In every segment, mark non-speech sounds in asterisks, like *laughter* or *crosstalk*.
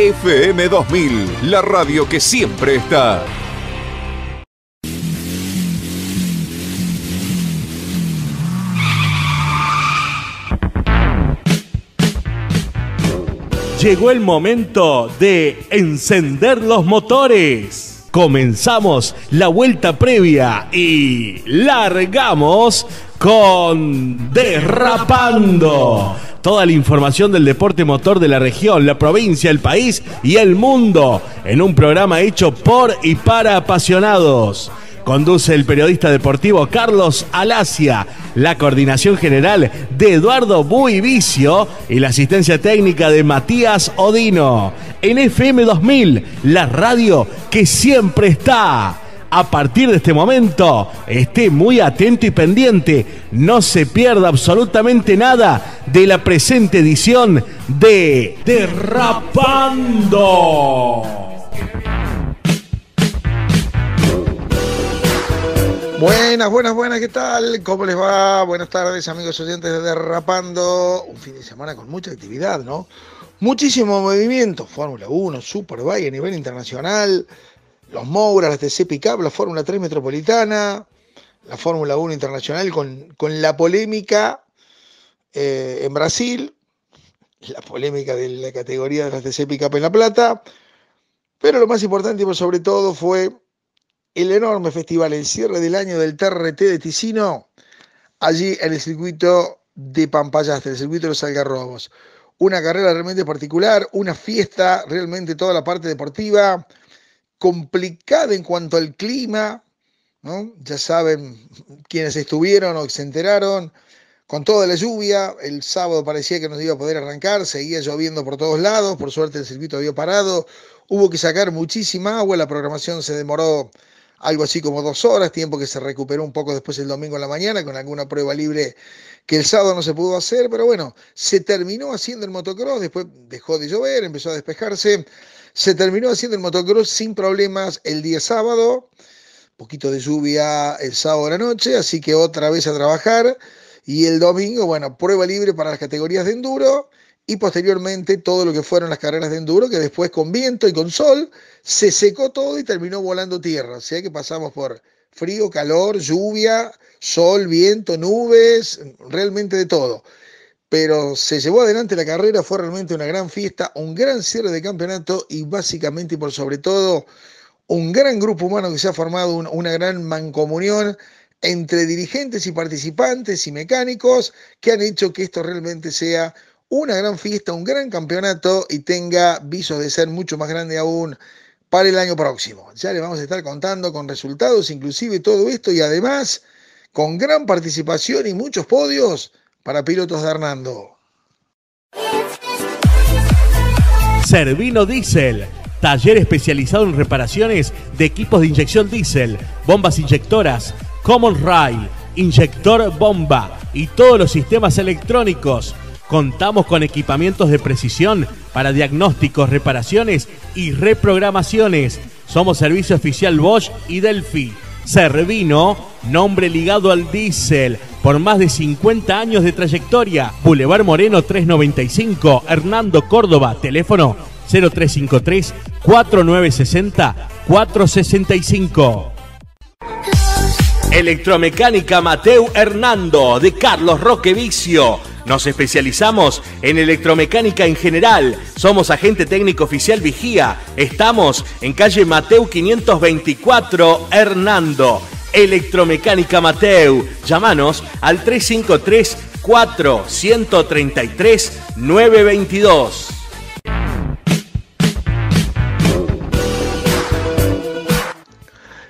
FM 2000, la radio que siempre está. Llegó el momento de encender los motores. Comenzamos la vuelta previa y largamos con Derrapando Toda la información del deporte motor de la región, la provincia, el país y el mundo en un programa hecho por y para apasionados. Conduce el periodista deportivo Carlos Alacia, la coordinación general de Eduardo Buivicio y la asistencia técnica de Matías Odino. En FM 2000, la radio que siempre está a partir de este momento esté muy atento y pendiente. No se pierda absolutamente nada de la presente edición de Derrapando. Buenas, buenas, buenas, ¿qué tal? ¿Cómo les va? Buenas tardes, amigos oyentes de Derrapando. Un fin de semana con mucha actividad, ¿no? Muchísimo movimiento, Fórmula 1, Superbike a nivel internacional, los Mouras, las TC Picap, la Fórmula 3 Metropolitana, la Fórmula 1 Internacional, con, la polémica eh, en Brasil, la polémica de la categoría de las TC Picap en La Plata, pero lo más importante, sobre todo, fue el enorme festival, el cierre del año del TRT de Ticino, allí en el circuito de Pampayaste, el circuito de los Algarrobos. Una carrera realmente particular, una fiesta, realmente toda la parte deportiva, complicada en cuanto al clima, ¿no? ya saben quienes estuvieron o se enteraron, con toda la lluvia, el sábado parecía que nos iba a poder arrancar, seguía lloviendo por todos lados, por suerte el circuito había parado, hubo que sacar muchísima agua, la programación se demoró algo así como dos horas, tiempo que se recuperó un poco después el domingo en la mañana con alguna prueba libre que el sábado no se pudo hacer, pero bueno, se terminó haciendo el motocross, después dejó de llover, empezó a despejarse, se terminó haciendo el motocross sin problemas el día sábado, poquito de lluvia el sábado de la noche, así que otra vez a trabajar. Y el domingo, bueno, prueba libre para las categorías de enduro y posteriormente todo lo que fueron las carreras de enduro, que después con viento y con sol se secó todo y terminó volando tierra. O sea que pasamos por frío, calor, lluvia, sol, viento, nubes, realmente de todo pero se llevó adelante la carrera, fue realmente una gran fiesta, un gran cierre de campeonato y básicamente y por sobre todo un gran grupo humano que se ha formado, una gran mancomunión entre dirigentes y participantes y mecánicos que han hecho que esto realmente sea una gran fiesta, un gran campeonato y tenga visos de ser mucho más grande aún para el año próximo. Ya le vamos a estar contando con resultados, inclusive todo esto y además con gran participación y muchos podios para pilotos de Hernando. Servino Diesel, taller especializado en reparaciones de equipos de inyección diésel, bombas inyectoras, Common Rail, inyector bomba y todos los sistemas electrónicos. Contamos con equipamientos de precisión para diagnósticos, reparaciones y reprogramaciones. Somos servicio oficial Bosch y Delphi. Servino, nombre ligado al diésel. Por más de 50 años de trayectoria, Boulevard Moreno 395, Hernando Córdoba, teléfono 0353 4960 465. Electromecánica Mateu Hernando de Carlos Roquevicio. Nos especializamos en electromecánica en general. Somos agente técnico oficial Vigía. Estamos en calle Mateu 524 Hernando. Electromecánica Mateu. Llámanos al 353 4133 922.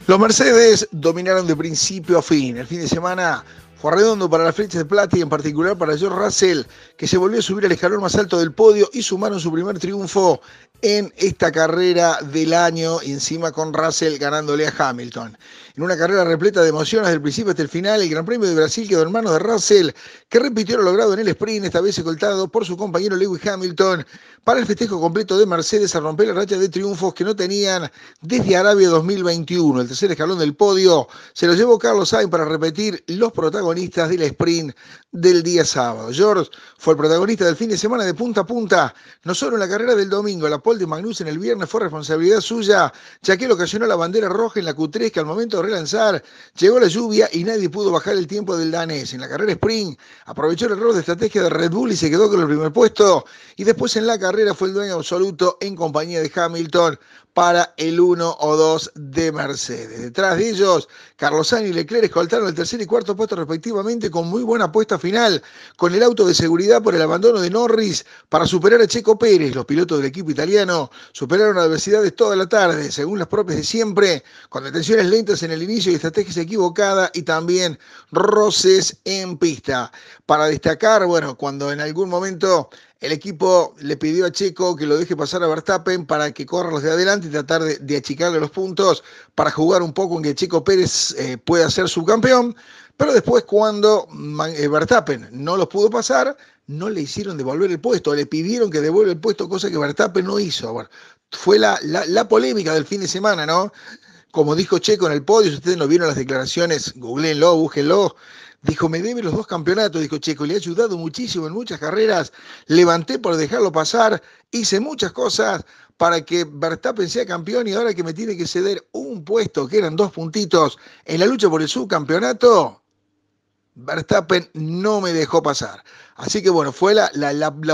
Los Mercedes dominaron de principio a fin. El fin de semana fue redondo para la flecha de plata y en particular para George Russell, que se volvió a subir al escalón más alto del podio y sumaron su primer triunfo en esta carrera del año encima con Russell ganándole a Hamilton en una carrera repleta de emociones del principio hasta el final. El Gran Premio de Brasil quedó en manos de Russell, que repitió lo logrado en el sprint, esta vez escoltado por su compañero Lewis Hamilton, para el festejo completo de Mercedes a romper la racha de triunfos que no tenían desde Arabia 2021. El tercer escalón del podio se lo llevó Carlos Sainz para repetir los protagonistas del sprint del día sábado. George fue el protagonista del fin de semana de punta a punta, no solo en la carrera del domingo, la pole de Magnus en el viernes fue responsabilidad suya, ya que ocasionó la bandera roja en la Q3 que al momento de lanzar. Llegó la lluvia y nadie pudo bajar el tiempo del danés. En la carrera Spring aprovechó el error de estrategia de Red Bull y se quedó con el primer puesto. Y después en la carrera fue el dueño absoluto en compañía de Hamilton para el 1 o 2 de Mercedes. Detrás de ellos, Carlos Sainz y Leclerc escoltaron el tercer y cuarto puesto respectivamente con muy buena apuesta final, con el auto de seguridad por el abandono de Norris para superar a Checo Pérez. Los pilotos del equipo italiano superaron adversidades toda la tarde, según las propias de siempre, con detenciones lentas en el inicio y estrategias equivocadas y también roces en pista. Para destacar, bueno, cuando en algún momento el equipo le pidió a Checo que lo deje pasar a Verstappen para que corra los de adelante y tratar de, achicarle los puntos para jugar un poco en que Checo Pérez eh, pueda ser subcampeón. Pero después, cuando eh, Verstappen no los pudo pasar, no le hicieron devolver el puesto, le pidieron que devuelva el puesto, cosa que Verstappen no hizo. fue la, polémica del fin de semana, ¿no? Como dijo Checo en el podio, si ustedes no vieron las declaraciones, googleenlo, búsquenlo. Dijo, me debe los dos campeonatos. Dijo, Checo, le he ayudado muchísimo en muchas carreras. Levanté por dejarlo pasar. Hice muchas cosas para que Verstappen sea campeón y ahora que me tiene que ceder un puesto, que eran dos puntitos, en la lucha por el subcampeonato, Verstappen no me dejó pasar. Así que bueno, fue la,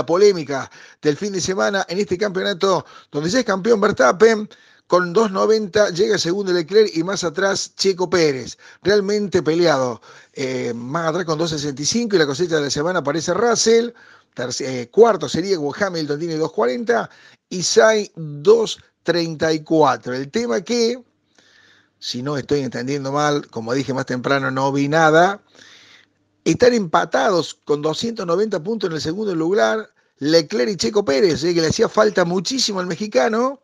polémica del fin de semana en este campeonato donde ya es campeón Verstappen con 2.90 llega el segundo Leclerc y más atrás Checo Pérez. Realmente peleado. Eh, más atrás con 2.65 y la cosecha de la semana aparece Russell. Eh, cuarto sería Hamilton tiene 2.40 y Sai 2.34. El tema que, si no estoy entendiendo mal, como dije más temprano, no vi nada. Están empatados con 290 puntos en el segundo lugar Leclerc y Checo Pérez, eh, que le hacía falta muchísimo al mexicano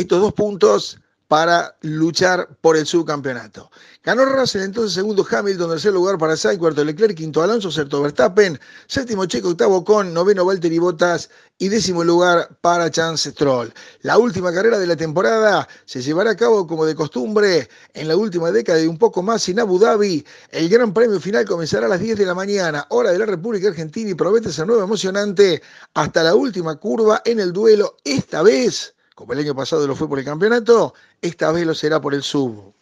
estos dos puntos para luchar por el subcampeonato. Ganó Russell entonces segundo Hamilton, tercer lugar para Sainz, cuarto Leclerc, quinto Alonso, sexto Verstappen, séptimo Checo, octavo con, noveno Valtteri Bottas y décimo lugar para Chance Stroll. La última carrera de la temporada se llevará a cabo como de costumbre en la última década y un poco más en Abu Dhabi. El gran premio final comenzará a las 10 de la mañana, hora de la República Argentina y promete ser nuevo emocionante hasta la última curva en el duelo esta vez como el año pasado lo fue por el campeonato, esta vez lo será por el sub.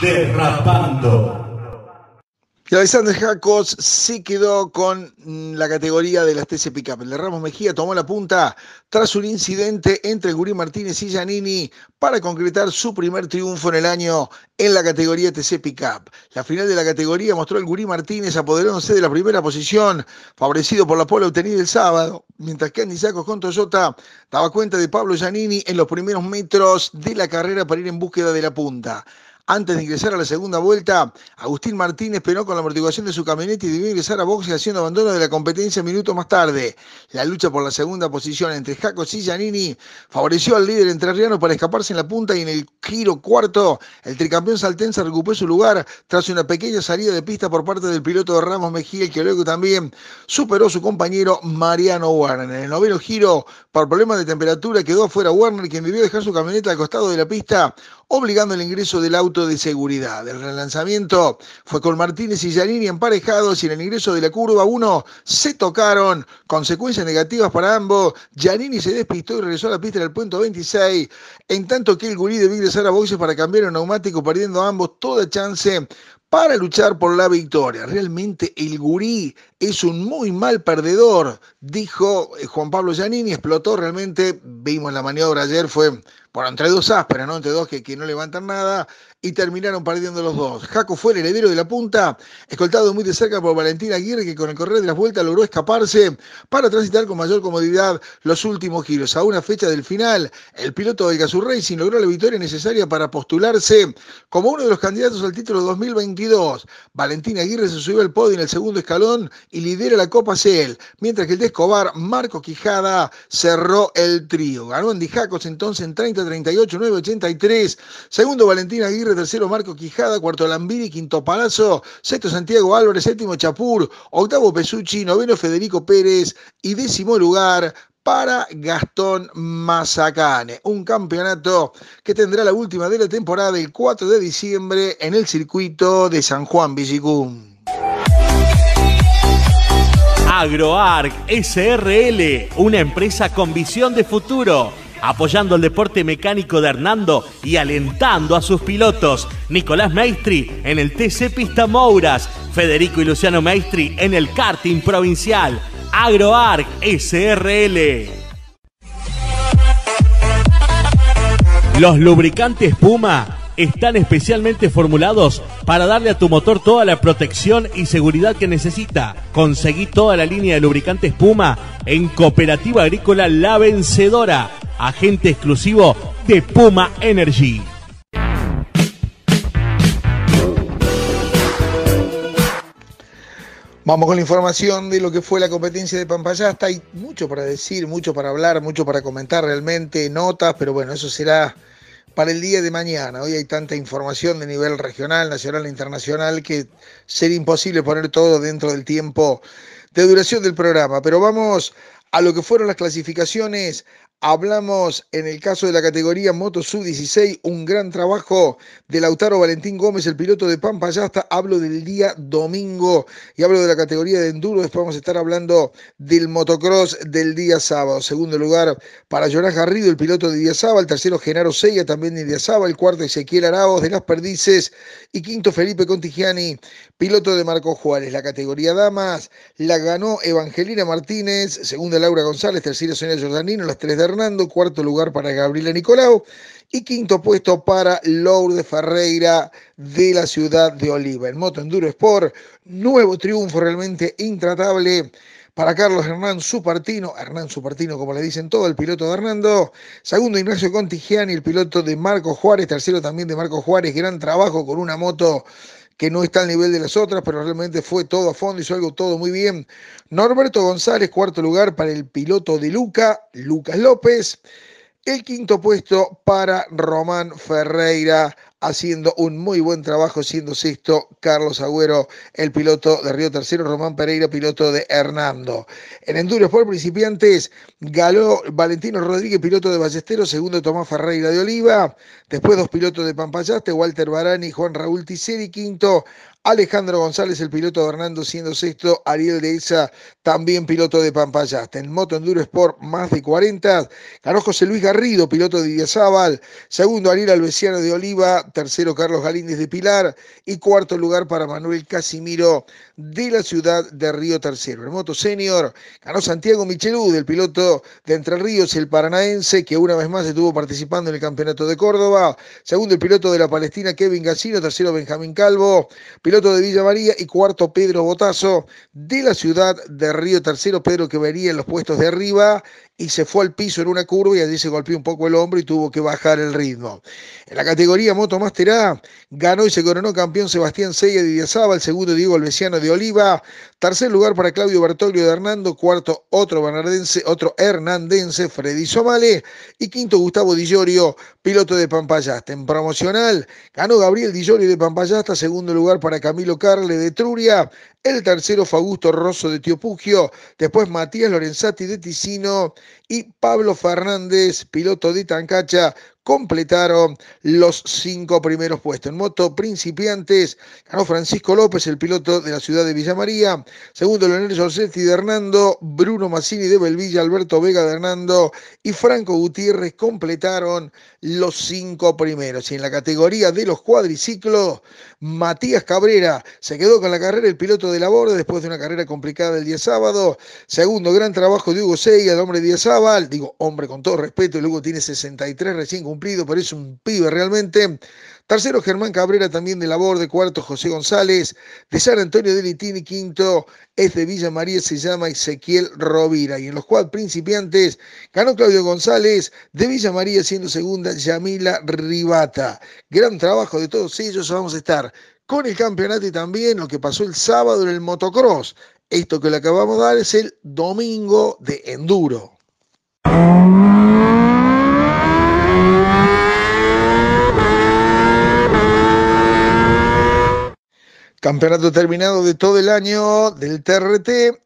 Derrapando. Y Alexander Jacobs se quedó con mm, la categoría de las TC Pickup. El de Ramos Mejía tomó la punta tras un incidente entre Gurí Martínez y Giannini para concretar su primer triunfo en el año en la categoría TC Pickup. La final de la categoría mostró al Gurí Martínez apoderándose de la primera posición, favorecido por la pole obtenida el sábado, mientras que Andy Sacos con Toyota daba cuenta de Pablo Giannini en los primeros metros de la carrera para ir en búsqueda de la punta. Antes de ingresar a la segunda vuelta, Agustín Martínez penó con la amortiguación de su camioneta y debió ingresar a boxe haciendo abandono de la competencia minutos más tarde. La lucha por la segunda posición entre Jaco y Giannini favoreció al líder entrerriano para escaparse en la punta y en el giro cuarto, el tricampeón saltense recuperó su lugar tras una pequeña salida de pista por parte del piloto de Ramos Mejía, que luego también superó a su compañero Mariano Warner. En el noveno giro, por problemas de temperatura, quedó afuera Warner, quien debió dejar su camioneta al costado de la pista obligando el ingreso del auto de seguridad. El relanzamiento fue con Martínez y Giannini emparejados y en el ingreso de la curva 1 se tocaron. Consecuencias negativas para ambos. yanini se despistó y regresó a la pista el punto 26, en tanto que el gurí debió ingresar a boxes para cambiar el neumático, perdiendo a ambos toda chance para luchar por la victoria. Realmente el gurí es un muy mal perdedor, dijo eh, Juan Pablo Giannini, explotó realmente, vimos la maniobra ayer, fue por entre dos ásperas, ¿no? Entre dos que, que no levantan nada y terminaron perdiendo los dos. Jaco fue el heredero de la punta, escoltado muy de cerca por Valentín Aguirre, que con el correr de las vueltas logró escaparse para transitar con mayor comodidad los últimos giros. A una fecha del final, el piloto de Rey Racing logró la victoria necesaria para postularse como uno de los candidatos al título 2022. Valentín Aguirre se subió al podio en el segundo escalón y lidera la Copa CEL, mientras que el de Escobar, Marco Quijada, cerró el trío. Ganó en Dijacos entonces en 30-38, 9-83. Segundo Valentín Aguirre, tercero Marco Quijada, cuarto Lambiri, quinto Palazzo, sexto Santiago Álvarez, séptimo Chapur, octavo Pesucci, noveno Federico Pérez y décimo lugar para Gastón Mazacane. Un campeonato que tendrá la última de la temporada el 4 de diciembre en el circuito de San Juan Villicum. AgroArc SRL, una empresa con visión de futuro, apoyando el deporte mecánico de Hernando y alentando a sus pilotos. Nicolás Maestri en el TC Pista Mouras, Federico y Luciano Maestri en el karting provincial. AgroArc SRL. Los lubricantes Puma están especialmente formulados para darle a tu motor toda la protección y seguridad que necesita. Conseguí toda la línea de lubricantes Puma en Cooperativa Agrícola La Vencedora, agente exclusivo de Puma Energy. Vamos con la información de lo que fue la competencia de Pampayasta. Hay mucho para decir, mucho para hablar, mucho para comentar realmente, notas, pero bueno, eso será para el día de mañana. Hoy hay tanta información de nivel regional, nacional e internacional que sería imposible poner todo dentro del tiempo de duración del programa. Pero vamos a lo que fueron las clasificaciones Hablamos en el caso de la categoría Moto Sub 16, un gran trabajo de Lautaro Valentín Gómez, el piloto de Pampa Yasta. Hablo del día domingo y hablo de la categoría de enduro. Después vamos a estar hablando del motocross del día sábado. Segundo lugar para Jonás Garrido, el piloto de sábado, El tercero, Genaro Seya, también de sábado, El cuarto, Ezequiel Araos de Las Perdices. Y quinto, Felipe Contigiani, piloto de Marco Juárez. La categoría Damas la ganó Evangelina Martínez. Segunda, Laura González. Tercera, Sonia Jordanino. Las tres de Hernando, cuarto lugar para Gabriela Nicolau y quinto puesto para Lourdes Ferreira de la ciudad de Oliva. En Moto Enduro Sport, nuevo triunfo realmente intratable. Para Carlos Hernán Supartino, Hernán Supartino, como le dicen todo, el piloto de Hernando. Segundo, Ignacio Contigiani, el piloto de Marco Juárez. Tercero, también de Marco Juárez. Gran trabajo con una moto que no está al nivel de las otras, pero realmente fue todo a fondo, hizo algo todo muy bien. Norberto González, cuarto lugar para el piloto de Luca, Lucas López. El quinto puesto para Román Ferreira haciendo un muy buen trabajo, siendo sexto Carlos Agüero, el piloto de Río Tercero, Román Pereira, piloto de Hernando. En Enduro por principiantes, Galó Valentino Rodríguez, piloto de Ballesteros, segundo Tomás Ferreira de Oliva, después dos pilotos de Pampayaste, Walter Barani y Juan Raúl Tiseri, quinto Alejandro González, el piloto de Hernando, siendo sexto. Ariel de también piloto de Pampayaste. En Moto Enduro Sport, más de 40. Ganó José Luis Garrido, piloto de Idiazábal. Segundo, Ariel Alvesiano de Oliva. Tercero, Carlos Galíndez de Pilar. Y cuarto lugar para Manuel Casimiro de la ciudad de Río Tercero. En Moto Senior, ganó Santiago Michelú, del piloto de Entre Ríos, el paranaense, que una vez más estuvo participando en el Campeonato de Córdoba. Segundo, el piloto de la Palestina, Kevin Gassino. Tercero, Benjamín Calvo piloto de Villa María y cuarto Pedro Botazo de la ciudad de Río Tercero, Pedro que venía en los puestos de arriba y se fue al piso en una curva y allí se golpeó un poco el hombro y tuvo que bajar el ritmo. En la categoría más A ganó y se coronó campeón Sebastián Sella de Idiazaba, el segundo Diego Alvesiano de Oliva, tercer lugar para Claudio Bertoglio de Hernando, cuarto otro, otro hernandense Freddy Somale y quinto Gustavo Dillorio, piloto de Pampayasta. En promocional ganó Gabriel Di de Pampayasta, segundo lugar para Camilo Carle de Truria, el tercero Fagusto Rosso de Tiopugio, después Matías Lorenzati de Ticino, y Pablo Fernández, piloto de Tancacha, completaron los cinco primeros puestos. En moto principiantes ganó Francisco López, el piloto de la ciudad de Villa María. Segundo, Leonel Sorsetti de Hernando, Bruno Massini de Belvilla, Alberto Vega de Hernando y Franco Gutiérrez completaron los cinco primeros. Y en la categoría de los cuadriciclos, Matías Cabrera se quedó con la carrera, el piloto de la borda, después de una carrera complicada el día sábado. Segundo, gran trabajo de Hugo Seiga, el hombre de Díaz Digo, hombre con todo respeto, y luego tiene 63 recién cumplido, parece un pibe realmente. Tercero, Germán Cabrera, también de labor de Cuarto, José González. De San Antonio de Litini. Quinto, es de Villa María, se llama Ezequiel Rovira. Y en los cuatro principiantes, ganó Claudio González. De Villa María, siendo segunda, Yamila Ribata. Gran trabajo de todos ellos. Vamos a estar con el campeonato y también lo que pasó el sábado en el motocross. Esto que le acabamos de dar es el domingo de enduro. Campeonato terminado de todo el año del TRT.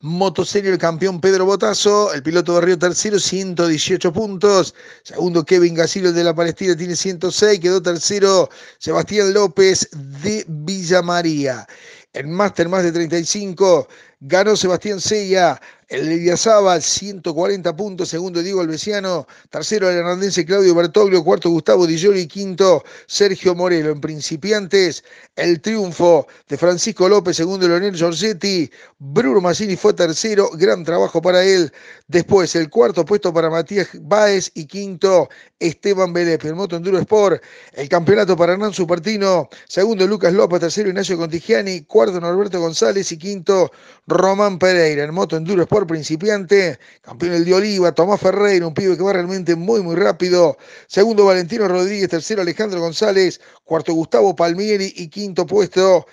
Motoserio, el campeón Pedro Botazo, el piloto de Río tercero, 118 puntos. Segundo, Kevin Gasilo, de la Palestina, tiene 106. Quedó tercero, Sebastián López de Villa María. En máster, más de 35, ganó Sebastián Sella el Saba, 140 puntos, segundo Diego Alvesiano, tercero el Hernandense Claudio Bertoglio, cuarto Gustavo Di y quinto Sergio Morelo. En principiantes, el triunfo de Francisco López, segundo Leonel Giorgetti, Bruno Massini fue tercero, gran trabajo para él. Después, el cuarto puesto para Matías Baez y quinto Esteban Vélez. El Moto Enduro Sport, el campeonato para Hernán Supertino, segundo Lucas López, tercero Ignacio Contigiani, cuarto Norberto González y quinto Román Pereira. El Moto Enduro Sport principiante, campeón el de Oliva, Tomás Ferreira, un pibe que va realmente muy, muy rápido. Segundo, Valentino Rodríguez, tercero, Alejandro González, cuarto, Gustavo Palmieri y quinto puesto.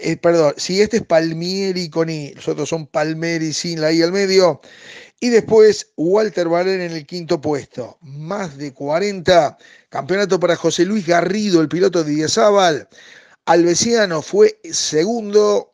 Eh, perdón, si este es Palmieri con I, los otros son Palmieri sin la I al medio. Y después Walter Valen en el quinto puesto. Más de 40. Campeonato para José Luis Garrido, el piloto de Díaz Alvesiano fue segundo,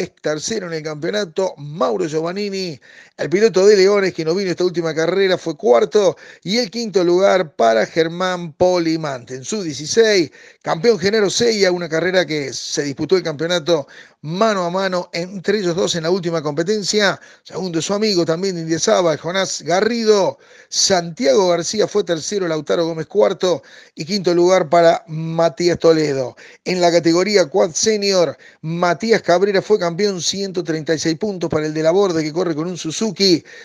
estar cero en el campeonato, Mauro Giovannini el piloto de Leones que no vino esta última carrera fue cuarto y el quinto lugar para Germán Polimante. En su 16, campeón Genero a una carrera que se disputó el campeonato mano a mano entre ellos dos en la última competencia. Segundo su amigo también de Saba Jonás Garrido. Santiago García fue tercero, Lautaro Gómez cuarto y quinto lugar para Matías Toledo. En la categoría Quad Senior, Matías Cabrera fue campeón, 136 puntos para el de la Borde que corre con un Suzuki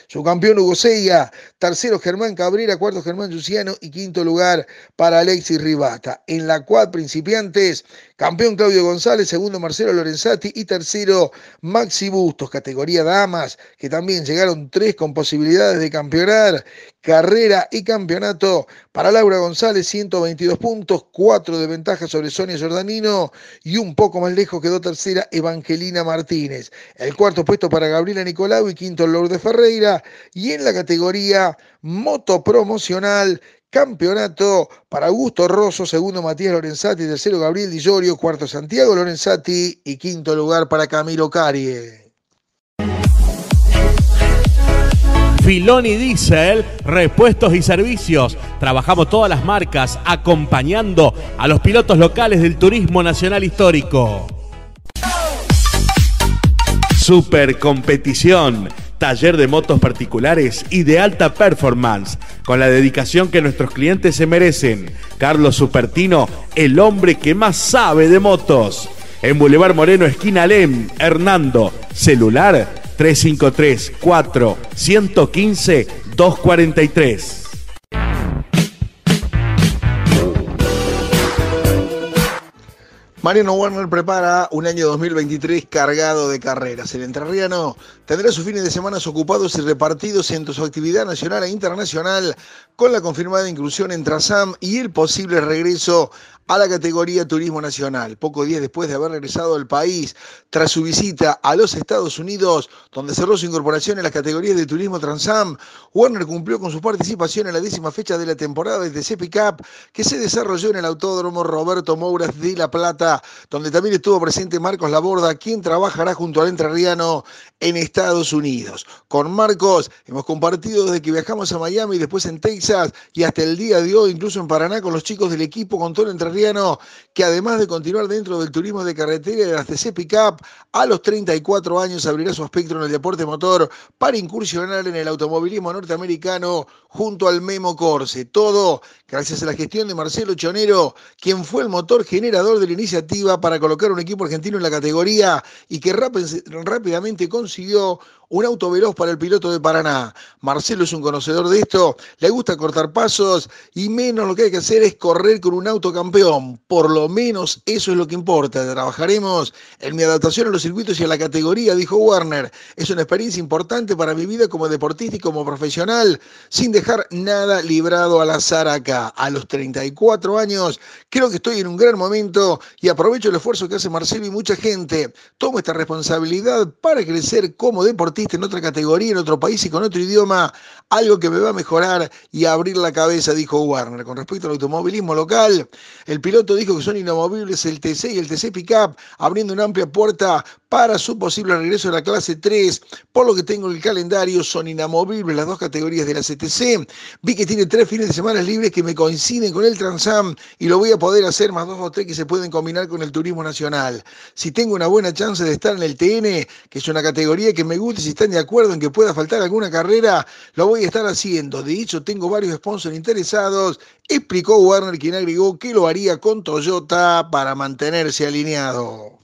su campeón Hugo Seya, tercero Germán Cabrera, cuarto Germán Luciano y quinto lugar para Alexis Rivata. En la quad principiantes Campeón Claudio González, segundo Marcelo Lorenzati y tercero Maxi Bustos, categoría damas, que también llegaron tres con posibilidades de campeonar. Carrera y campeonato para Laura González, 122 puntos, cuatro de ventaja sobre Sonia Jordanino y un poco más lejos quedó tercera Evangelina Martínez. El cuarto puesto para Gabriela Nicolau y quinto Lourdes Ferreira. Y en la categoría moto promocional campeonato para Augusto Rosso, segundo Matías Lorenzati, tercero Gabriel Di cuarto Santiago Lorenzati y quinto lugar para Camilo Carie. Filoni Diesel, repuestos y servicios. Trabajamos todas las marcas acompañando a los pilotos locales del turismo nacional histórico. Super competición, taller de motos particulares y de alta performance con la dedicación que nuestros clientes se merecen. Carlos Supertino, el hombre que más sabe de motos. En Boulevard Moreno, esquina Lem, Hernando, celular 353 4 115 243. Mariano Warner prepara un año 2023 cargado de carreras. El entrerriano tendrá sus fines de semana ocupados y repartidos entre su actividad nacional e internacional, con la confirmada inclusión en Trasam y el posible regreso a la categoría Turismo Nacional, pocos días después de haber regresado al país tras su visita a los Estados Unidos, donde cerró su incorporación en las categorías de Turismo Transam. Warner cumplió con su participación en la décima fecha de la temporada desde CP que se desarrolló en el Autódromo Roberto Mouras de La Plata, donde también estuvo presente Marcos Laborda, quien trabajará junto al entrerriano en Estados Unidos. Con Marcos hemos compartido desde que viajamos a Miami, y después en Texas y hasta el día de hoy, incluso en Paraná, con los chicos del equipo, con todo el que además de continuar dentro del turismo de carretera y de las TC Pickup, a los 34 años abrirá su espectro en el deporte motor para incursionar en el automovilismo norteamericano junto al Memo Corse. Todo gracias a la gestión de Marcelo Chonero, quien fue el motor generador de la iniciativa para colocar un equipo argentino en la categoría y que rápidamente consiguió un auto veloz para el piloto de Paraná. Marcelo es un conocedor de esto, le gusta cortar pasos y menos lo que hay que hacer es correr con un auto campeón. Por lo menos eso es lo que importa. Trabajaremos en mi adaptación a los circuitos y a la categoría, dijo Warner. Es una experiencia importante para mi vida como deportista y como profesional, sin dejar nada librado al azar acá. A los 34 años, creo que estoy en un gran momento y aprovecho el esfuerzo que hace Marcelo y mucha gente. Tomo esta responsabilidad para crecer como deportista en otra categoría, en otro país y con otro idioma, algo que me va a mejorar y abrir la cabeza, dijo Warner. Con respecto al automovilismo local, el piloto dijo que son inamovibles el TC y el TC Pickup, abriendo una amplia puerta para su posible regreso a la clase 3. Por lo que tengo el calendario, son inamovibles las dos categorías de la CTC. Vi que tiene tres fines de semana libres que me coinciden con el Transam y lo voy a poder hacer más dos o tres que se pueden combinar con el turismo nacional. Si tengo una buena chance de estar en el TN, que es una categoría que me gusta si están de acuerdo en que pueda faltar alguna carrera, lo voy a estar haciendo. De hecho, tengo varios sponsors interesados, explicó Warner, quien agregó que lo haría con Toyota para mantenerse alineado.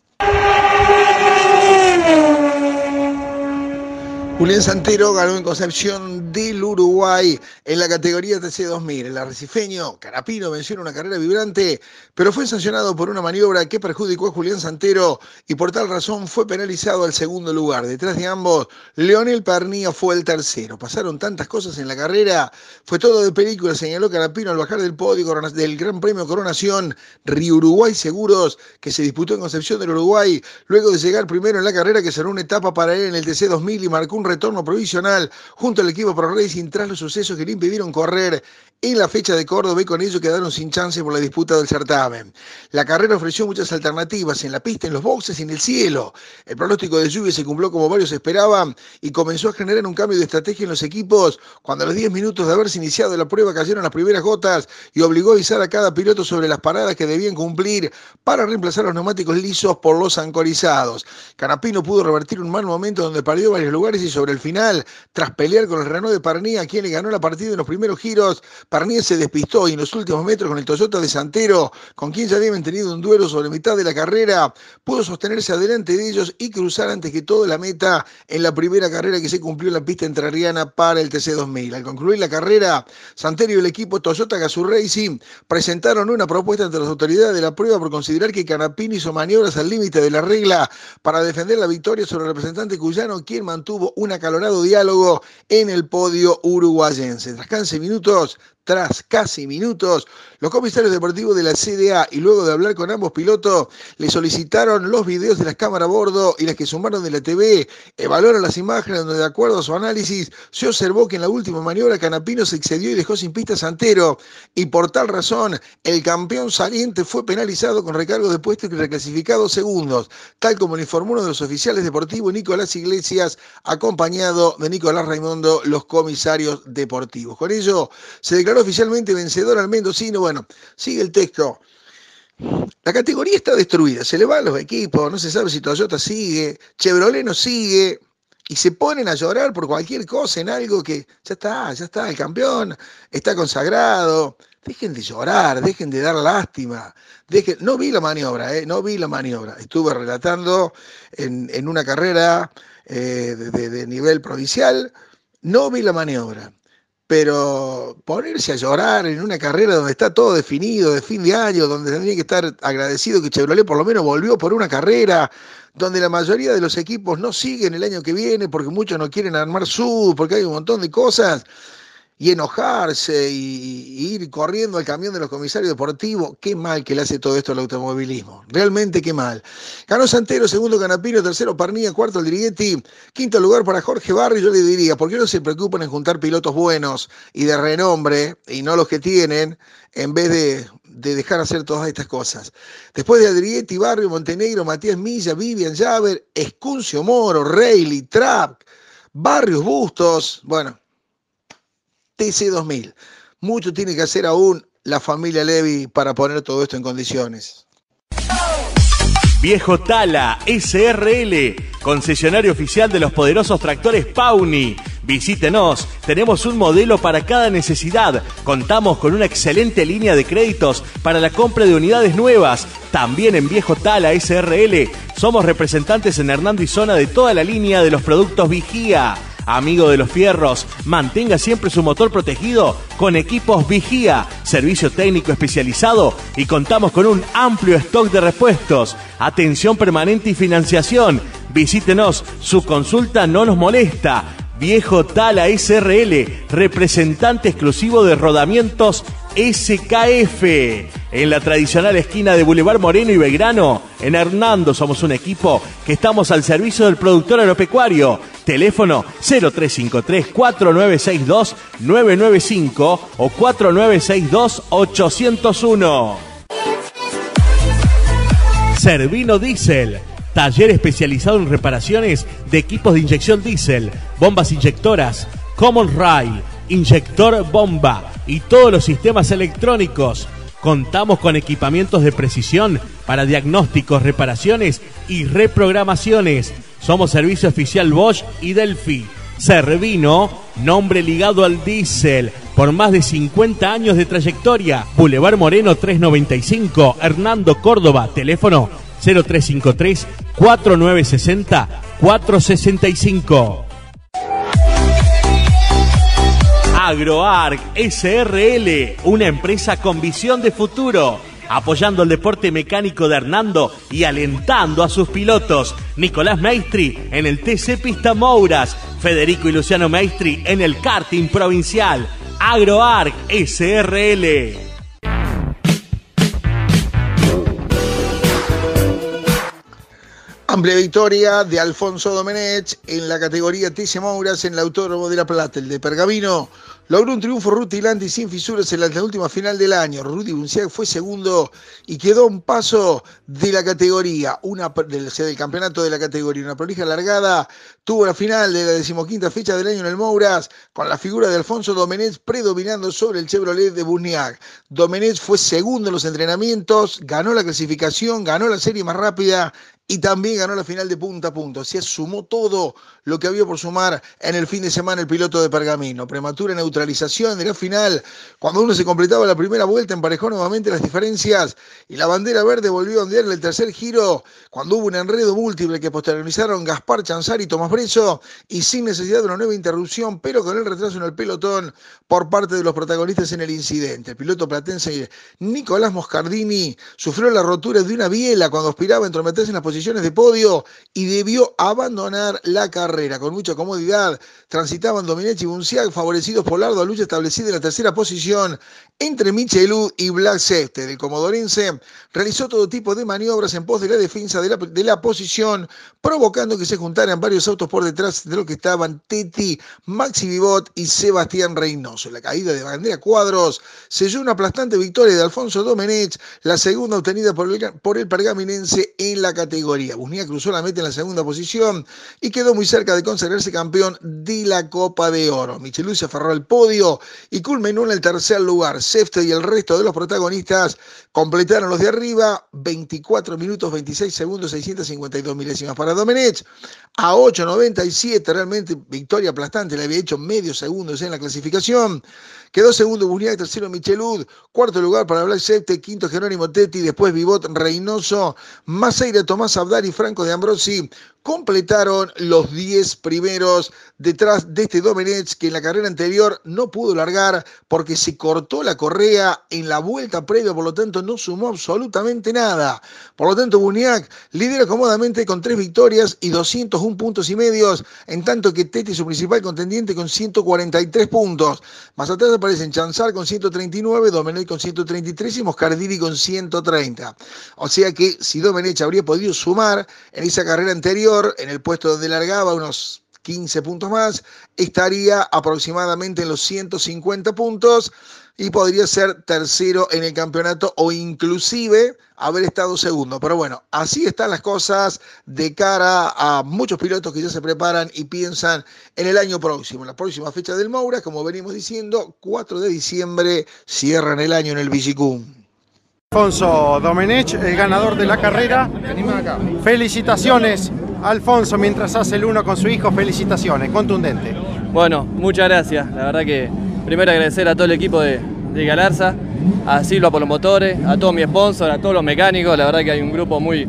Julián Santero ganó en Concepción del Uruguay en la categoría TC2000. El arrecifeño Carapino venció en una carrera vibrante, pero fue sancionado por una maniobra que perjudicó a Julián Santero y por tal razón fue penalizado al segundo lugar. Detrás de ambos, Leonel Pernía fue el tercero. Pasaron tantas cosas en la carrera, fue todo de película, señaló Carapino al bajar del podio del Gran Premio Coronación Río Uruguay Seguros, que se disputó en Concepción del Uruguay, luego de llegar primero en la carrera que cerró una etapa para él en el TC2000 y marcó un retorno provisional junto al equipo Pro Racing tras los sucesos que le impidieron correr en la fecha de Córdoba y con ello quedaron sin chance por la disputa del certamen. La carrera ofreció muchas alternativas en la pista, en los boxes y en el cielo. El pronóstico de lluvia se cumplió como varios esperaban y comenzó a generar un cambio de estrategia en los equipos cuando a los 10 minutos de haberse iniciado la prueba cayeron las primeras gotas y obligó a avisar a cada piloto sobre las paradas que debían cumplir para reemplazar los neumáticos lisos por los ancorizados. Canapino pudo revertir un mal momento donde perdió varios lugares y sobre el final, tras pelear con el Renault de Parnier, quien le ganó la partida en los primeros giros, Parnier se despistó y en los últimos metros con el Toyota de Santero, con quien ya habían tenido un duelo sobre mitad de la carrera, pudo sostenerse adelante de ellos y cruzar antes que todo la meta en la primera carrera que se cumplió en la pista entrerriana para el TC2000. Al concluir la carrera, Santero y el equipo Toyota Gazoo Racing presentaron una propuesta ante las autoridades de la prueba por considerar que Canapini hizo maniobras al límite de la regla para defender la victoria sobre el representante cuyano, quien mantuvo un acalorado diálogo en el podio uruguayense. Tras 15 minutos tras casi minutos, los comisarios deportivos de la CDA y luego de hablar con ambos pilotos, le solicitaron los videos de las cámaras a bordo y las que sumaron de la TV, evaluaron las imágenes donde de acuerdo a su análisis se observó que en la última maniobra Canapino se excedió y dejó sin pista Santero y por tal razón el campeón saliente fue penalizado con recargo de puesto y reclasificado segundos, tal como le informó uno de los oficiales deportivos Nicolás Iglesias, acompañado de Nicolás Raimondo, los comisarios deportivos. Con ello se declaró oficialmente vencedor al mendocino. Bueno, sigue el texto. La categoría está destruida, se le van los equipos, no se sabe si Toyota sigue, Chevrolet no sigue, y se ponen a llorar por cualquier cosa en algo que ya está, ya está, el campeón está consagrado. Dejen de llorar, dejen de dar lástima. Dejen... No vi la maniobra, eh, no vi la maniobra. Estuve relatando en, una carrera eh, de nivel provincial, no vi la maniobra pero ponerse a llorar en una carrera donde está todo definido, de fin de año, donde tendría que estar agradecido que Chevrolet por lo menos volvió por una carrera, donde la mayoría de los equipos no siguen el año que viene porque muchos no quieren armar su, porque hay un montón de cosas y enojarse y, ir corriendo al camión de los comisarios deportivos. Qué mal que le hace todo esto al automovilismo. Realmente qué mal. Ganó Santero, segundo Canapino, tercero Parnilla, cuarto adrigetti quinto lugar para Jorge Barrio. Yo le diría, ¿por qué no se preocupan en juntar pilotos buenos y de renombre y no los que tienen en vez de, dejar hacer todas estas cosas? Después de adrietti Barrio, Montenegro, Matías Milla, Vivian Javer, Escuncio Moro, Reilly, trap Barrios Bustos, bueno, TC2000. Mucho tiene que hacer aún la familia Levy para poner todo esto en condiciones. Viejo Tala SRL, concesionario oficial de los poderosos tractores Pauni. Visítenos, tenemos un modelo para cada necesidad. Contamos con una excelente línea de créditos para la compra de unidades nuevas. También en Viejo Tala SRL, somos representantes en Hernando y Zona de toda la línea de los productos Vigía. Amigo de los fierros, mantenga siempre su motor protegido con equipos Vigía, servicio técnico especializado y contamos con un amplio stock de repuestos, atención permanente y financiación. Visítenos, su consulta no nos molesta. Viejo Tala SRL, representante exclusivo de rodamientos SKF en la tradicional esquina de Boulevard Moreno y Belgrano. En Hernando somos un equipo que estamos al servicio del productor agropecuario. Teléfono 0353-4962-995 o 4962-801. Servino Diesel. Taller especializado en reparaciones de equipos de inyección diésel, bombas inyectoras, common rail, inyector bomba y todos los sistemas electrónicos Contamos con equipamientos de precisión para diagnósticos, reparaciones y reprogramaciones. Somos servicio oficial Bosch y Delphi. Servino, nombre ligado al diésel, por más de 50 años de trayectoria. Boulevard Moreno 395, Hernando Córdoba, teléfono 0353 4960 465. AgroArc SRL, una empresa con visión de futuro, apoyando el deporte mecánico de Hernando y alentando a sus pilotos. Nicolás Maestri en el TC Pista Mouras, Federico y Luciano Maestri en el karting provincial. AgroArc SRL. Amplia victoria de Alfonso Domenech en la categoría TC Mouras en el Autódromo de La Plata. El de Pergamino Logró un triunfo rutilante y sin fisuras en la última final del año. Rudy Bunciac fue segundo y quedó un paso de la categoría, una, del, del campeonato de la categoría. Una prolija alargada tuvo la final de la decimoquinta fecha del año en el Mouras, con la figura de Alfonso Domenech predominando sobre el Chevrolet de Bunciac. Domenech fue segundo en los entrenamientos, ganó la clasificación, ganó la serie más rápida y también ganó la final de punta a punto así es sumó todo lo que había por sumar en el fin de semana el piloto de Pergamino. Prematura neutralización de la final. Cuando uno se completaba la primera vuelta, emparejó nuevamente las diferencias y la bandera verde volvió a ondear en el tercer giro cuando hubo un enredo múltiple que posteriorizaron Gaspar Chanzar y Tomás Breso y sin necesidad de una nueva interrupción, pero con el retraso en el pelotón por parte de los protagonistas en el incidente. El piloto platense Nicolás Moscardini sufrió la rotura de una biela cuando aspiraba a entrometerse en la posiciones de podio y debió abandonar la carrera con mucha comodidad. Transitaban Domenech y Bunciac, favorecidos por Lardo, lucha establecida en la tercera posición entre Michelú y Black Sefte. El comodorense realizó todo tipo de maniobras en pos de la defensa de la, posición, provocando que se juntaran varios autos por detrás de lo que estaban Teti, Maxi Vivot y Sebastián Reynoso. La caída de Bandera Cuadros selló una aplastante victoria de Alfonso Domenech, la segunda obtenida por por el pergaminense en la categoría Buznia cruzó la meta en la segunda posición y quedó muy cerca de consagrarse campeón de la Copa de Oro. Michelud se aferró al podio y culminó en el tercer lugar. Sefte y el resto de los protagonistas completaron los de arriba. 24 minutos 26 segundos, 652 milésimas para Domenech. A 8.97, realmente victoria aplastante. Le había hecho medio segundo en la clasificación. Quedó segundo y tercero Michelud, cuarto lugar para Black Sefte, quinto Jerónimo Tetti, después Vivot Reynoso, aire Tomás Abdar y Franco de Ambrosi completaron los 10 primeros detrás de este Domenech que en la carrera anterior no pudo largar porque se cortó la correa en la vuelta previa, por lo tanto no sumó absolutamente nada. Por lo tanto, Buniac lidera cómodamente con 3 victorias y 201 puntos y medios, en tanto que Tete, su principal contendiente, con 143 puntos. Más atrás aparecen Chanzar con 139, Domenech con 133 y Moscardini con 130. O sea que si Domenech habría podido sumar en esa carrera anterior, en el puesto donde largaba unos 15 puntos más, estaría aproximadamente en los 150 puntos y podría ser tercero en el campeonato o inclusive haber estado segundo. Pero bueno, así están las cosas de cara a muchos pilotos que ya se preparan y piensan en el año próximo, en la próxima fecha del Moura, como venimos diciendo, 4 de diciembre cierran el año en el Villicum. Alfonso Domenech, el ganador de la carrera. Felicitaciones Alfonso mientras hace el uno con su hijo. Felicitaciones, contundente. Bueno, muchas gracias. La verdad que primero agradecer a todo el equipo de, Galarza, a Silva por los motores, a todos mis sponsors, a todos los mecánicos. La verdad que hay un grupo muy,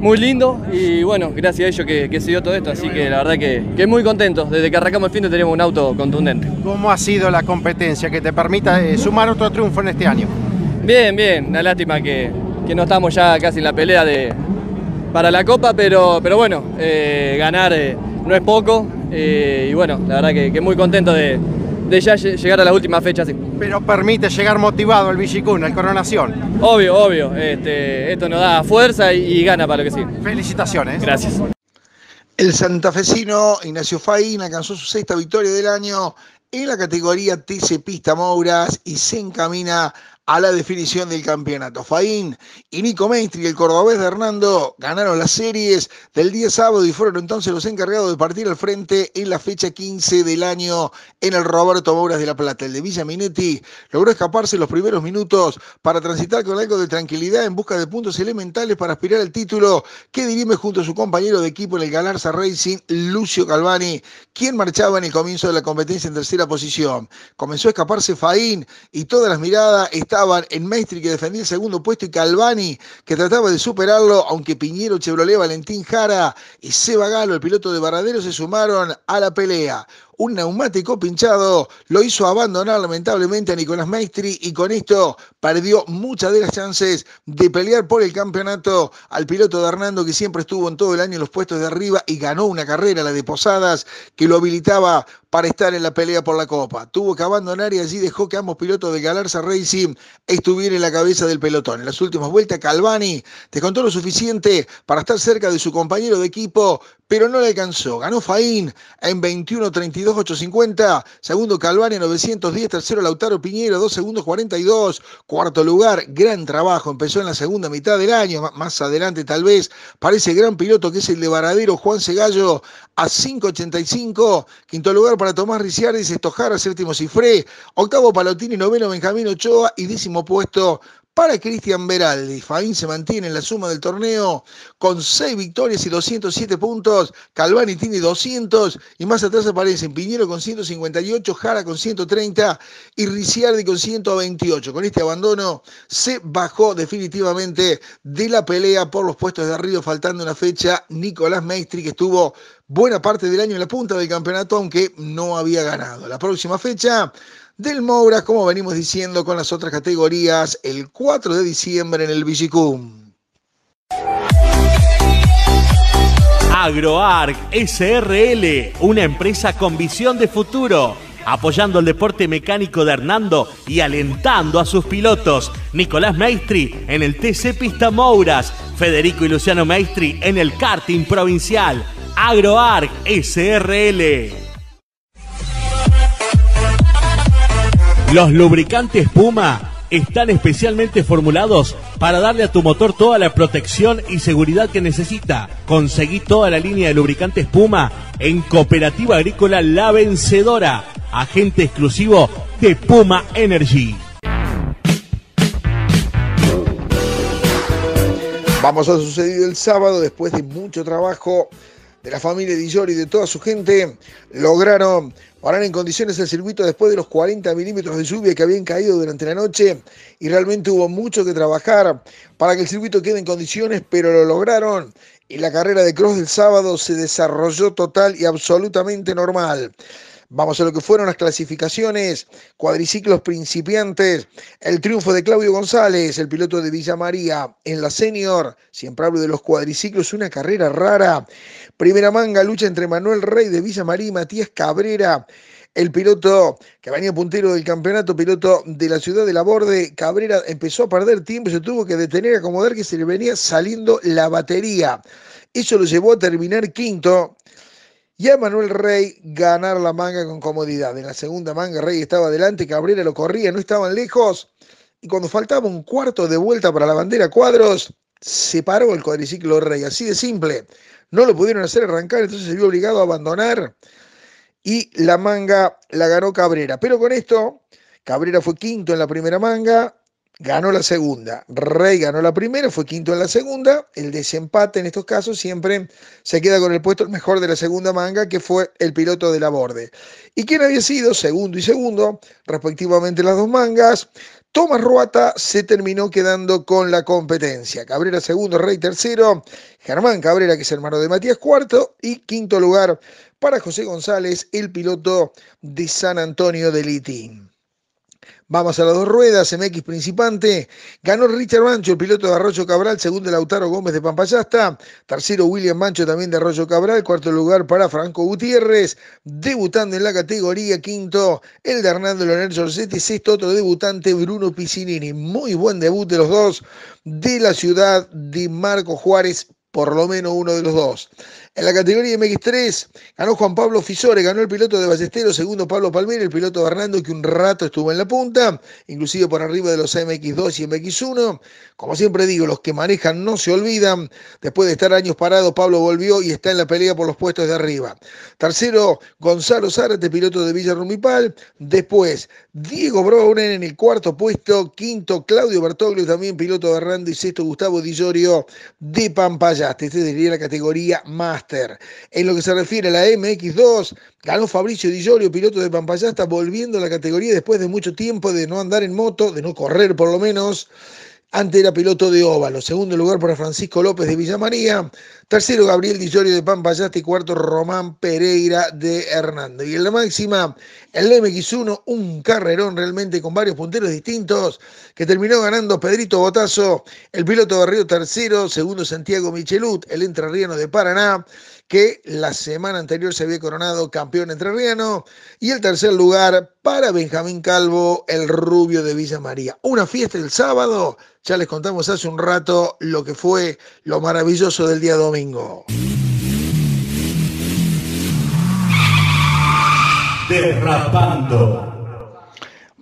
muy lindo y bueno, gracias a ellos que, se dio todo esto, así que la verdad que, muy contento. Desde que arrancamos el fin de tenemos un auto contundente. ¿Cómo ha sido la competencia que te permita eh, sumar otro triunfo en este año? Bien, bien, una lástima que no estamos ya casi en la pelea de, para la Copa, pero, pero bueno, eh, ganar eh, no es poco eh, y bueno, la verdad que, muy contento de, ya llegar a la última fecha. Pero permite llegar motivado al Villicuna, al Coronación. Obvio, obvio, este, esto nos da fuerza y, gana para lo que sigue. Felicitaciones. Gracias. El santafesino Ignacio Faín alcanzó su sexta victoria del año en la categoría TC Pista Mouras y se encamina a la definición del campeonato. Faín y Nico Maestri, el cordobés de Hernando, ganaron las series del día sábado y fueron entonces los encargados de partir al frente en la fecha 15 del año en el Roberto Mouras de La Plata. El de Villa Minetti logró escaparse los primeros minutos para transitar con algo de tranquilidad en busca de puntos elementales para aspirar al título que dirime junto a su compañero de equipo en el Galarza Racing, Lucio Calvani, quien marchaba en el comienzo de la competencia en tercera posición. Comenzó a escaparse Faín y todas las miradas estaban estaban en Maestri que defendía el segundo puesto y Calvani que trataba de superarlo, aunque Piñero, Chevrolet, Valentín Jara y Seba Galo, el piloto de Barradero, se sumaron a la pelea un neumático pinchado lo hizo abandonar lamentablemente a Nicolás Maestri y con esto perdió muchas de las chances de pelear por el campeonato al piloto de Hernando que siempre estuvo en todo el año en los puestos de arriba y ganó una carrera, la de Posadas, que lo habilitaba para estar en la pelea por la Copa. Tuvo que abandonar y allí dejó que ambos pilotos de Galarza Racing estuvieran en la cabeza del pelotón. En las últimas vueltas, Calvani contó lo suficiente para estar cerca de su compañero de equipo, pero no le alcanzó. Ganó Faín en 21-32 22, 850. Segundo, Calvani, 910. Tercero, Lautaro Piñero, 2 segundos, 42. Cuarto lugar, gran trabajo. Empezó en la segunda mitad del año. más adelante, tal vez, parece gran piloto que es el de Varadero, Juan Segallo, a 5.85. Quinto lugar para Tomás Ricciardi, sexto séptimo Cifré. Octavo, Palotini, noveno, Benjamín Ochoa. Y décimo puesto para Cristian Beraldi. Faín se mantiene en la suma del torneo con 6 victorias y 207 puntos. Calvani tiene 200 y más atrás aparecen Piñero con 158, Jara con 130 y Ricciardi con 128. Con este abandono se bajó definitivamente de la pelea por los puestos de arriba, faltando una fecha. Nicolás Maestri que estuvo buena parte del año en la punta del campeonato, aunque no había ganado. La próxima fecha del Moura, como venimos diciendo con las otras categorías, el 4 de diciembre en el Villicum. AgroArc SRL, una empresa con visión de futuro, apoyando el deporte mecánico de Hernando y alentando a sus pilotos. Nicolás Maestri en el TC Pista Mouras, Federico y Luciano Maestri en el karting provincial. AgroArc SRL. Los lubricantes Puma están especialmente formulados para darle a tu motor toda la protección y seguridad que necesita. Conseguí toda la línea de lubricantes Puma en Cooperativa Agrícola La Vencedora, agente exclusivo de Puma Energy. Vamos a suceder el sábado después de mucho trabajo de la familia de y de toda su gente, lograron parar en condiciones el circuito después de los 40 milímetros de lluvia que habían caído durante la noche y realmente hubo mucho que trabajar para que el circuito quede en condiciones, pero lo lograron y la carrera de cross del sábado se desarrolló total y absolutamente normal. Vamos a lo que fueron las clasificaciones, cuadriciclos principiantes, el triunfo de Claudio González, el piloto de Villa María en la senior, siempre hablo de los cuadriciclos, una carrera rara. Primera manga, lucha entre Manuel Rey de Villa María y Matías Cabrera, el piloto que venía puntero del campeonato, piloto de la ciudad de la Borde, Cabrera empezó a perder tiempo, se tuvo que detener, acomodar que se le venía saliendo la batería. Eso lo llevó a terminar quinto y a Manuel Rey ganar la manga con comodidad. En la segunda manga Rey estaba adelante, Cabrera lo corría, no estaban lejos. Y cuando faltaba un cuarto de vuelta para la bandera cuadros, se paró el cuadriciclo Rey, así de simple. No lo pudieron hacer arrancar, entonces se vio obligado a abandonar y la manga la ganó Cabrera. Pero con esto, Cabrera fue quinto en la primera manga, ganó la segunda, Rey ganó la primera, fue quinto en la segunda, el desempate en estos casos siempre se queda con el puesto mejor de la segunda manga, que fue el piloto de la borde. Y quien había sido segundo y segundo, respectivamente las dos mangas, Tomás Ruata se terminó quedando con la competencia. Cabrera segundo, Rey tercero, Germán Cabrera, que es hermano de Matías cuarto, y quinto lugar para José González, el piloto de San Antonio de Litín. Vamos a las dos ruedas, MX Principante. Ganó Richard Mancho, el piloto de Arroyo Cabral, segundo Lautaro Gómez de Pampayasta. Tercero William Mancho también de Arroyo Cabral. Cuarto lugar para Franco Gutiérrez, debutando en la categoría. Quinto, el de Hernando Leonel Giorgetti. Sexto, otro debutante, Bruno Piscinini. Muy buen debut de los dos de la ciudad de Marco Juárez, por lo menos uno de los dos. En la categoría MX3 ganó Juan Pablo Fisore, ganó el piloto de Ballesteros, segundo Pablo Palmieri, el piloto de Hernando que un rato estuvo en la punta, inclusive por arriba de los MX2 y MX1. Como siempre digo, los que manejan no se olvidan. Después de estar años parados, Pablo volvió y está en la pelea por los puestos de arriba. Tercero, Gonzalo Zárate, piloto de Villa Rumipal. Después, Diego Brown en el cuarto puesto. Quinto, Claudio Bertoglio, también piloto de Hernando. Y sexto, Gustavo Dillorio de Pampayaste. Este sería la categoría más en lo que se refiere a la MX2, ganó Fabricio Di Giorgio, piloto de Pampayasta, volviendo a la categoría después de mucho tiempo de no andar en moto, de no correr por lo menos. Antes era piloto de óvalo. Segundo lugar para Francisco López de Villamaría, Tercero Gabriel Di de Pampayate. Y cuarto Román Pereira de Hernando. Y en la máxima, el MX1, un carrerón realmente con varios punteros distintos que terminó ganando Pedrito Botazo, el piloto de Río tercero, segundo Santiago Michelut, el entrerriano de Paraná que la semana anterior se había coronado campeón entrerriano. Y el tercer lugar para Benjamín Calvo, el rubio de Villa María. Una fiesta el sábado. Ya les contamos hace un rato lo que fue lo maravilloso del día domingo. Derrapando.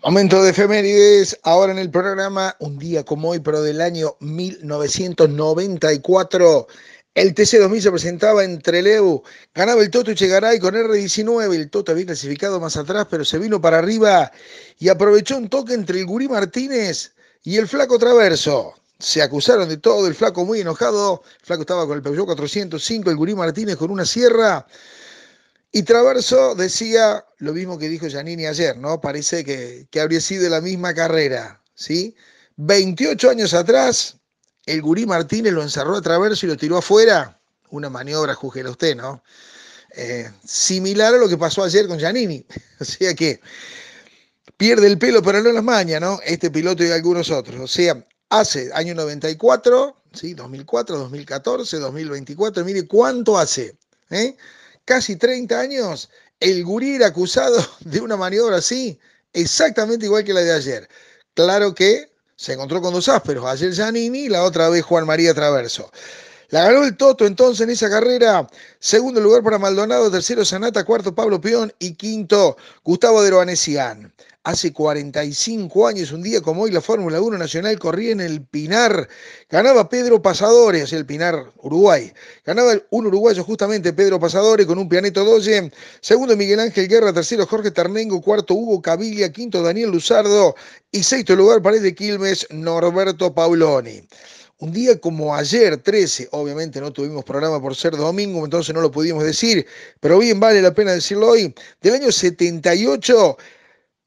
Momento de efemérides, ahora en el programa, un día como hoy, pero del año 1994, el TC2000 se presentaba entre Leu, ganaba el Toto y Chegaray con R19, el Toto había clasificado más atrás, pero se vino para arriba y aprovechó un toque entre el Gurí Martínez y el Flaco Traverso. Se acusaron de todo, el Flaco muy enojado, el Flaco estaba con el Peugeot 405, el Gurí Martínez con una sierra. Y Traverso decía lo mismo que dijo Giannini ayer, ¿no? Parece que, que habría sido la misma carrera, ¿sí? 28 años atrás, el Gurí Martínez lo encerró a través y lo tiró afuera. Una maniobra, juzguela usted, ¿no? Eh, similar a lo que pasó ayer con Giannini. *laughs* O sea que pierde el pelo, pero no las mañas, ¿no? Este piloto y algunos otros. O sea, hace año 94, ¿sí? 2004, 2014, 2024. Mire cuánto hace. ¿eh? Casi 30 años, el gurí era acusado *laughs* de una maniobra así, exactamente igual que la de ayer. Claro que se encontró con dos ásperos, ayer Giannini y la otra vez Juan María Traverso. La ganó el Toto entonces en esa carrera. Segundo lugar para Maldonado, tercero Sanata, cuarto Pablo Peón y quinto Gustavo de Roanesian. Hace 45 años, un día como hoy, la Fórmula 1 Nacional corría en el Pinar. Ganaba Pedro Pasadores, el Pinar, Uruguay. Ganaba un uruguayo justamente, Pedro Pasadores, con un Pianeto Doye. Segundo, Miguel Ángel Guerra. Tercero, Jorge Tarnengo. Cuarto, Hugo Cabilia, Quinto, Daniel Luzardo. Y sexto lugar, Pared de Quilmes, Norberto Pauloni. Un día como ayer, 13, obviamente no tuvimos programa por ser domingo, entonces no lo pudimos decir, pero bien vale la pena decirlo hoy, del año 78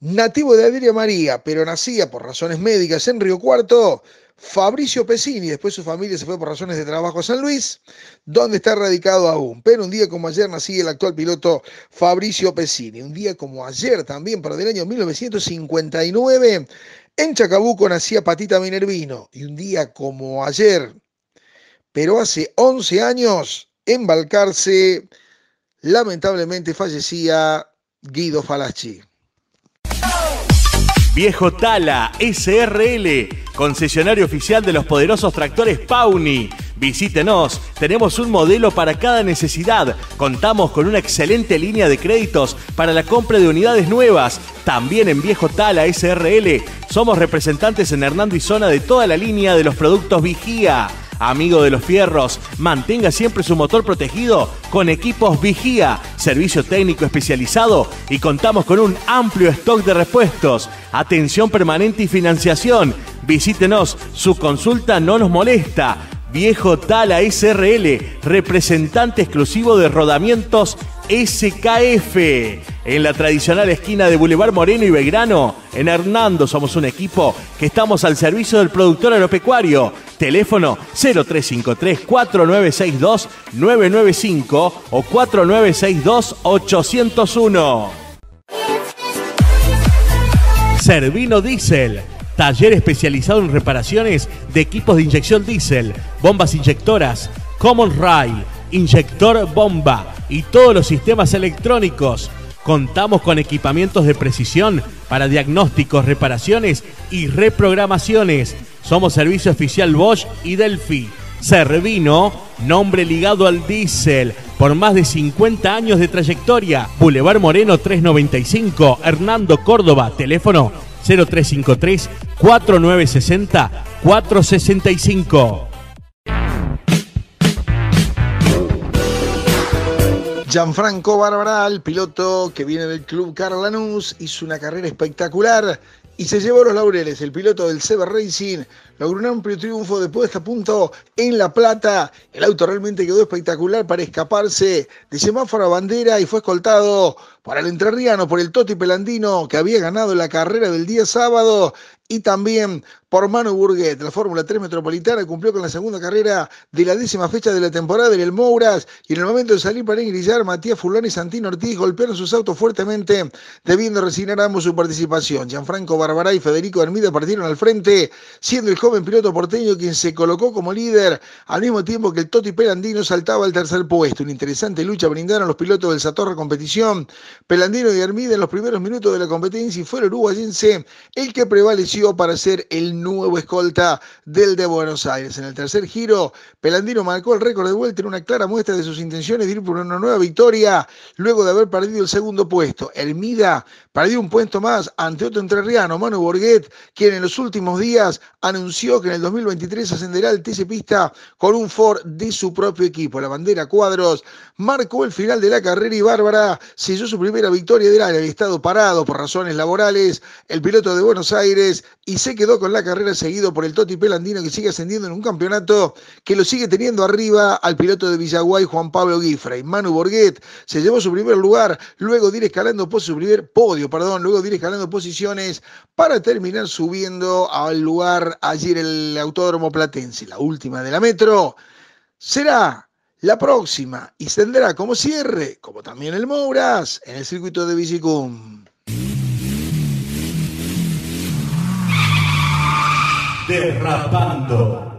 Nativo de Adria María, pero nacía por razones médicas en Río Cuarto. Fabricio Pesini, después su familia se fue por razones de trabajo a San Luis, donde está radicado aún. Pero un día como ayer nacía el actual piloto Fabricio Pesini. Un día como ayer también, pero del año 1959, en Chacabuco nacía Patita Minervino. Y un día como ayer, pero hace 11 años, en Balcarce, lamentablemente fallecía Guido Falaschi. Viejo Tala SRL, concesionario oficial de los poderosos tractores Pauni. Visítenos, tenemos un modelo para cada necesidad. Contamos con una excelente línea de créditos para la compra de unidades nuevas. También en Viejo Tala SRL somos representantes en Hernando y Zona de toda la línea de los productos Vigía. Amigo de los fierros, mantenga siempre su motor protegido con equipos Vigía, servicio técnico especializado y contamos con un amplio stock de repuestos, atención permanente y financiación. Visítenos, su consulta no nos molesta. Viejo Tala SRL, representante exclusivo de rodamientos SKF. En la tradicional esquina de Boulevard Moreno y Belgrano, en Hernando somos un equipo que estamos al servicio del productor agropecuario. Teléfono 0353-4962-995 o 4962-801. Servino Diesel taller especializado en reparaciones de equipos de inyección diésel, bombas inyectoras, common rail, inyector bomba y todos los sistemas electrónicos. Contamos con equipamientos de precisión para diagnósticos, reparaciones y reprogramaciones. Somos servicio oficial Bosch y Delphi. Servino, nombre ligado al diésel, por más de 50 años de trayectoria. Boulevard Moreno 395, Hernando Córdoba, teléfono 0353 4960 465. Gianfranco Barbaral, piloto que viene del club Carlanús, hizo una carrera espectacular y se llevó los laureles. El piloto del Sever Racing logró un amplio triunfo después de este punto en La Plata. El auto realmente quedó espectacular para escaparse de semáforo a bandera y fue escoltado para el entrerriano por el Toti Pelandino, que había ganado la carrera del día sábado y también por Manu Burguet. La Fórmula 3 Metropolitana cumplió con la segunda carrera de la décima fecha de la temporada en el Mouras y en el momento de salir para ingresar, Matías Fulano y Santino Ortiz golpearon sus autos fuertemente, debiendo resignar ambos su participación. Gianfranco Barbará y Federico Hermida partieron al frente, siendo el joven piloto porteño quien se colocó como líder al mismo tiempo que el Toti Pelandino saltaba al tercer puesto. Una interesante lucha brindaron los pilotos del Satorra Competición. Pelandino y Hermida en los primeros minutos de la competencia y fue el uruguayense el que prevaleció para ser el nuevo escolta del de Buenos Aires. En el tercer giro, Pelandino marcó el récord de vuelta en una clara muestra de sus intenciones de ir por una nueva victoria luego de haber perdido el segundo puesto. Hermida perdió un puesto más ante otro entrerriano, Manu Borguet, quien en los últimos días anunció que en el 2023 ascenderá el TC Pista con un Ford de su propio equipo. La bandera cuadros marcó el final de la carrera y Bárbara selló su primera victoria del área. Había estado parado por razones laborales el piloto de Buenos Aires y se quedó con la carrera seguido por el Toti Pelandino que sigue ascendiendo en un campeonato que lo sigue teniendo arriba al piloto de Villaguay Juan Pablo Guifra. Y Manu Borguet se llevó su primer lugar, luego de ir escalando por su primer podio, perdón, luego de ir escalando posiciones para terminar subiendo al lugar allí el Autódromo Platense, la última de la Metro, será la próxima y se tendrá como cierre, como también el Mouras, en el circuito de Bicicum. Derrapando.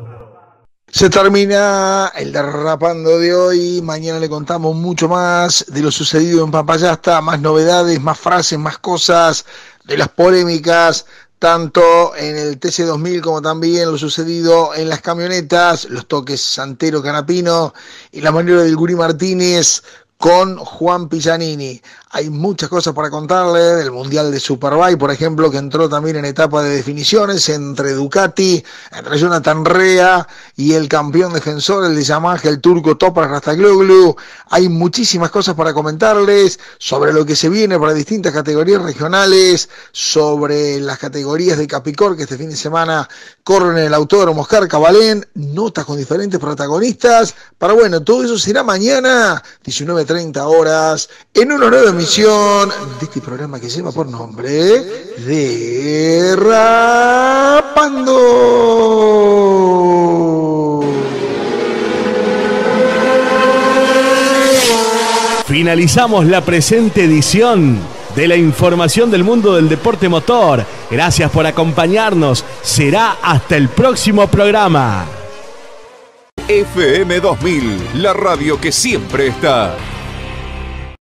Se termina el derrapando de hoy. Mañana le contamos mucho más de lo sucedido en Papayasta, más novedades, más frases, más cosas, de las polémicas, tanto en el TC2000 como también lo sucedido en las camionetas, los toques Santero Canapino y la maniobra del Guri Martínez con Juan Pillanini. Hay muchas cosas para contarles, del Mundial de Superbike, por ejemplo, que entró también en etapa de definiciones entre Ducati, entre Jonathan Rea y el campeón defensor, el de Yamaha, el turco Toprak Rastagloglu. Hay muchísimas cosas para comentarles sobre lo que se viene para distintas categorías regionales, sobre las categorías de Capicor que este fin de semana corren el Autódromo Oscar Cabalén, notas con diferentes protagonistas. Para bueno, todo eso será mañana, 19.30 horas, en de mi de este programa que lleva por nombre Derrapando. Finalizamos la presente edición de la información del mundo del deporte motor. Gracias por acompañarnos. Será hasta el próximo programa. FM 2000, la radio que siempre está.